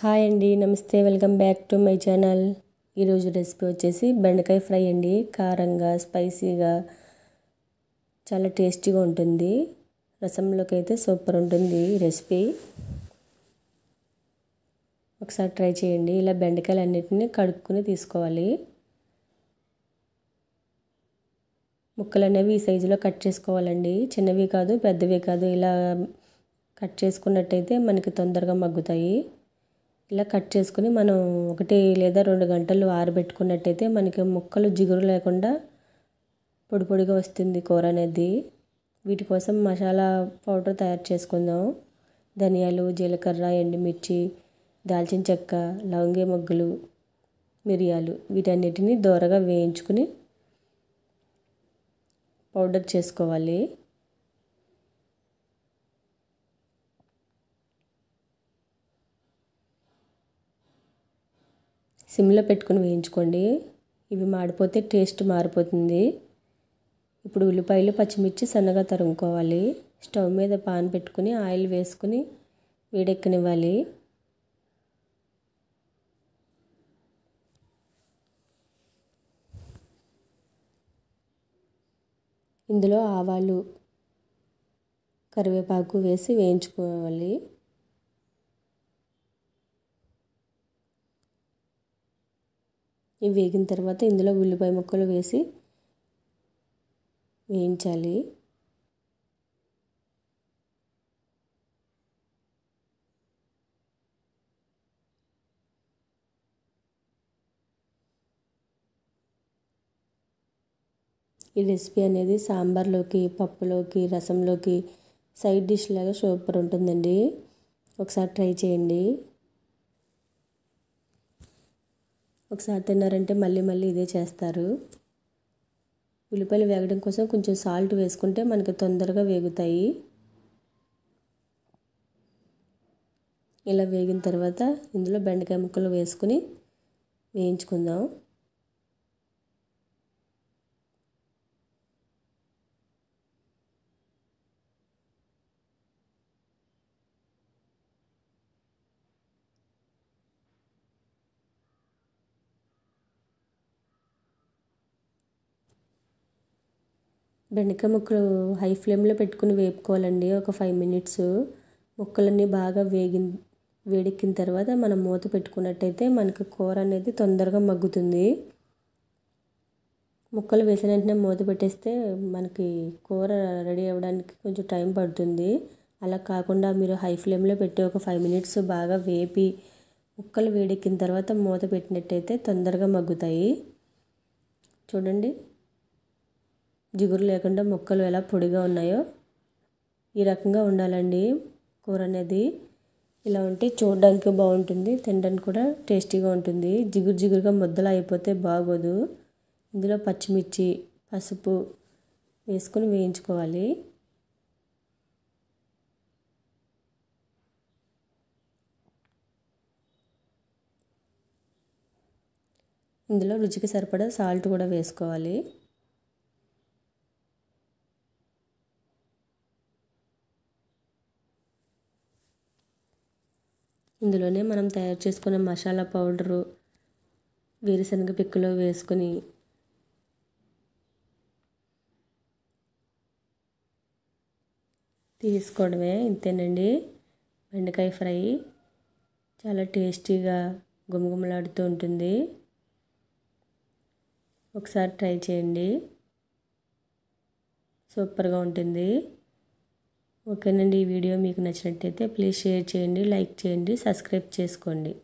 hi అండి నమస్తే welcome back to my channel ఈరోజు రెసిపీ వచ్చేసి బెండకాయ ఫ్రై అండి కారంగా స్పైసీగా చాలా టేస్టీగా ఉంటుంది రసంలోకి అయితే సూపర్ ఉంటుంది ఈ రెసిపీ ఒకసారి ట్రై చేయండి ఇలా బెండకాయలు అన్నిటిని కడుక్కుని తీసుకోవాలి ముక్కలు అనేవి ఈ సైజులో కట్ చేసుకోవాలండి చిన్నవి కాదు పెద్దవి కాదు ఇలా కట్ చేసుకున్నట్టయితే మనకి తొందరగా మగ్గుతాయి ఇలా కట్ చేసుకుని మనం ఒకటి లేదా రెండు గంటలు ఆరబెట్టుకున్నట్టయితే మనకి ముక్కలు జిగురు లేకుండా పొడి పొడిగా వస్తుంది కూర అనేది వీటి కోసం మసాలా పౌడర్ తయారు చేసుకుందాం ధనియాలు జీలకర్ర ఎండుమిర్చి దాల్చిన చెక్క లవంగి మొగ్గులు మిరియాలు వీటన్నిటిని దోరగా వేయించుకుని పౌడర్ చేసుకోవాలి సిమ్లో పెట్టుకుని వేయించుకోండి ఇవి మాడిపోతే టేస్ట్ మారిపోతుంది ఇప్పుడు ఉల్లిపాయలు పచ్చిమిర్చి సన్నగా తరుముకోవాలి స్టవ్ మీద పాన్ పెట్టుకుని ఆయిల్ వేసుకుని వేడెక్కనివ్వాలి ఇందులో ఆవాలు కరివేపాకు వేసి వేయించుకోవాలి ఇవి వేగిన తర్వాత ఇందులో ఉల్లిపాయ ముక్కలు వేసి వేయించాలి ఈ రెసిపీ అనేది సాంబార్లోకి పప్పులోకి రసంలోకి సైడ్ డిష్ లాగా సూపర్ ఉంటుందండి ఒకసారి ట్రై చేయండి ఒకసారి తిన్నారంటే మళ్ళీ మళ్ళీ ఇదే చేస్తారు ఉల్లిపాయలు వేగడం కోసం కొంచెం సాల్ట్ వేసుకుంటే మనకి తొందరగా వేగుతాయి ఇలా వేగిన తర్వాత ఇందులో బెండకాయ ముక్కలు వేసుకుని వేయించుకుందాం బెండకాయ ముక్కలు హై ఫ్లేమ్లో పెట్టుకుని వేపుకోవాలండి ఒక ఫైవ్ మినిట్స్ ముక్కలన్నీ బాగా వేగిన వేడెక్కిన తర్వాత మనం మూత పెట్టుకున్నట్టయితే మనకి కూర అనేది తొందరగా మగ్గుతుంది ముక్కలు వేసిన వెంటనే మూత పెట్టేస్తే మనకి కూర రెడీ అవ్వడానికి కొంచెం టైం పడుతుంది అలా కాకుండా మీరు హై ఫ్లేమ్లో పెట్టి ఒక ఫైవ్ మినిట్స్ బాగా వేపి ముక్కలు వేడెక్కిన తర్వాత మూత పెట్టినట్టయితే తొందరగా మగ్గుతాయి చూడండి జిగురు లేకుండా ముక్కలు ఎలా పొడిగా ఉన్నాయో ఈ రకంగా ఉండాలండి కూర అనేది ఇలా ఉంటే చూడడానికి బాగుంటుంది తినడానికి కూడా టేస్టీగా ఉంటుంది జిగురు జిగురుగా ముద్దలు అయిపోతే బాగోదు ఇందులో పచ్చిమిర్చి పసుపు వేసుకొని వేయించుకోవాలి ఇందులో రుచికి సరిపడా సాల్ట్ కూడా వేసుకోవాలి ఇందులోనే మనం తయారు చేసుకున్న మసాలా పౌడరు వేరుశనగ పిక్కులో వేసుకుని తీసుకోవడమే ఇంతేనండి బెండకాయ ఫ్రై చాలా టేస్టీగా గుమగుమలాడుతూ ఉంటుంది ఒకసారి ట్రై చేయండి సూపర్గా ఉంటుంది ఓకేనండి ఈ వీడియో మీకు నచ్చినట్టయితే ప్లీజ్ షేర్ చేయండి లైక్ చేయండి సబ్స్క్రైబ్ చేసుకోండి